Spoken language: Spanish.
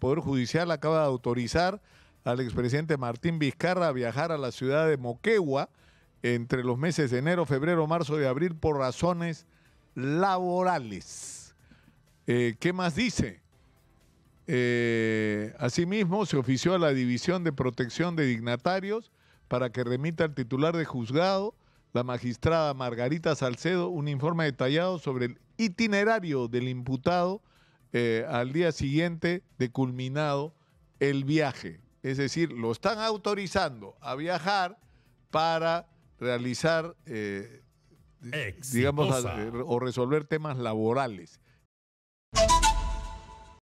Poder Judicial acaba de autorizar al expresidente Martín Vizcarra a viajar a la ciudad de Moquegua entre los meses de enero, febrero, marzo y abril por razones laborales. Eh, ¿Qué más dice? Eh, asimismo, se ofició a la División de Protección de Dignatarios para que remita al titular de juzgado, la magistrada Margarita Salcedo, un informe detallado sobre el itinerario del imputado eh, al día siguiente de culminado el viaje. Es decir, lo están autorizando a viajar para realizar, eh, digamos, eh, o resolver temas laborales.